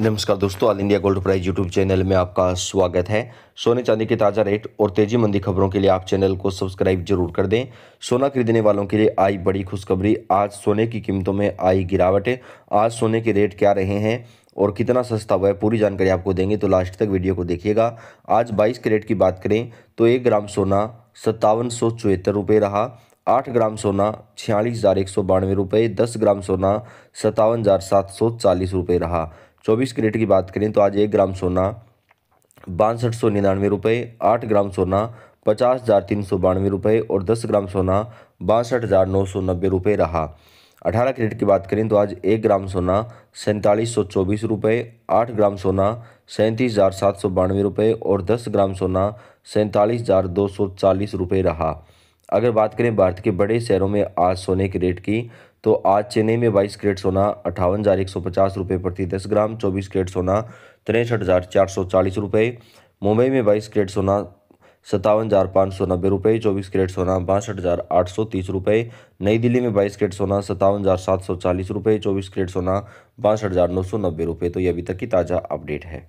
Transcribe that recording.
नमस्कार दोस्तों all India gold price YouTube channel में आपका स्वागत है सोने चांदी के ताज़ा रेट और तेजी मंदी खबरों के लिए आप चैनल को सब्सक्राइब जरूर कर दें सोना खरीदने वालों के लिए आई बड़ी खुशखबरी आज सोने की कीमतों में आई गिरावट आज सोने के रेट क्या रहे हैं और कितना सस्ता हुआ है पूरी जानकारी आपको देंगे तो लास्ट तक वीडियो को देखिएगा आज बाईस के रेट की बात करें तो एक ग्राम सोना सत्तावन सौ चौहत्तर रुपये रहा आठ ग्राम सोना छियालीस हज़ार एक सौ बानवे रुपये दस ग्राम सोना सत्तावन हज़ार सात सौ चालीस रुपये रहा चौबीस कैरेट की बात करें तो आज एक ग्राम सोना बासठ सौ निन्यानवे रुपये आठ ग्राम सोना पचास हज़ार तीन सौ बानवे रुपये और दस ग्राम सोना बासठ हज़ार नौ सौ नब्बे रुपये रहा अठारह कैरेट की बात करें तो आज एक ग्राम सोना सैंतालीस सौ चौबीस रुपये आठ ग्राम सोना सैंतीस हज़ार सात सौ बानवे रुपये और दस ग्राम सोना सैंतालीस हज़ार दो सौ चालीस रुपये रहा अगर बात करें भारत के बड़े शहरों में आज सोने के रेट की तो आज चेन्नई में बाईस क्रेट सोना अठावन हज़ार एक सौ पचास रुपये प्रति दस ग्राम चौबीस करेट सोना तिरसठ हज़ार चार सौ चालीस रुपये मुंबई में बाईस क्रेट सोना सत्तावन हज़ार पाँच सौ नब्बे रुपये चौबीस करेट सोना बासठ हज़ार आठ सौ तीस रुपये नई दिल्ली में बाईस करेट सोना सत्तावन हज़ार सात सौ चालीस रुपये चौबीस क्रेट सोना बासठ हज़ार नौ सौ नब्बे रुपये तो ये अभी तक की ताज़ा अपडेट है